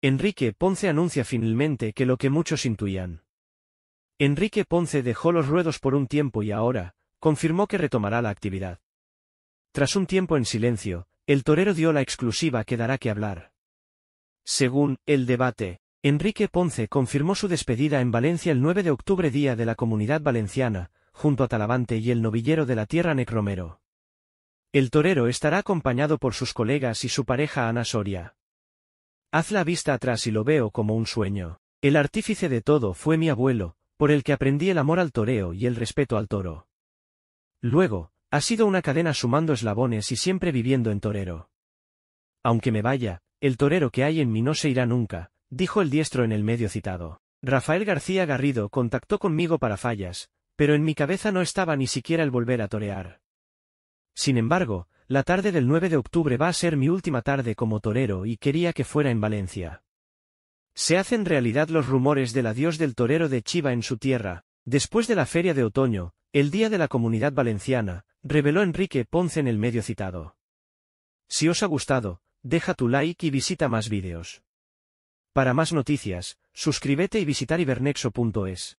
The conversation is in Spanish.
Enrique Ponce anuncia finalmente que lo que muchos intuían. Enrique Ponce dejó los ruedos por un tiempo y ahora, confirmó que retomará la actividad. Tras un tiempo en silencio, el torero dio la exclusiva que dará que hablar. Según el debate, Enrique Ponce confirmó su despedida en Valencia el 9 de octubre día de la Comunidad Valenciana, junto a Talavante y el novillero de la tierra Necromero. El torero estará acompañado por sus colegas y su pareja Ana Soria. Haz la vista atrás y lo veo como un sueño. El artífice de todo fue mi abuelo, por el que aprendí el amor al toreo y el respeto al toro. Luego, ha sido una cadena sumando eslabones y siempre viviendo en torero. Aunque me vaya, el torero que hay en mí no se irá nunca, dijo el diestro en el medio citado. Rafael García Garrido contactó conmigo para fallas, pero en mi cabeza no estaba ni siquiera el volver a torear. Sin embargo, la tarde del 9 de octubre va a ser mi última tarde como torero y quería que fuera en Valencia. Se hacen realidad los rumores del adiós del torero de Chiva en su tierra. Después de la feria de otoño, el día de la comunidad valenciana, reveló Enrique Ponce en el medio citado. Si os ha gustado, deja tu like y visita más vídeos. Para más noticias, suscríbete y visitar ibernexo.es.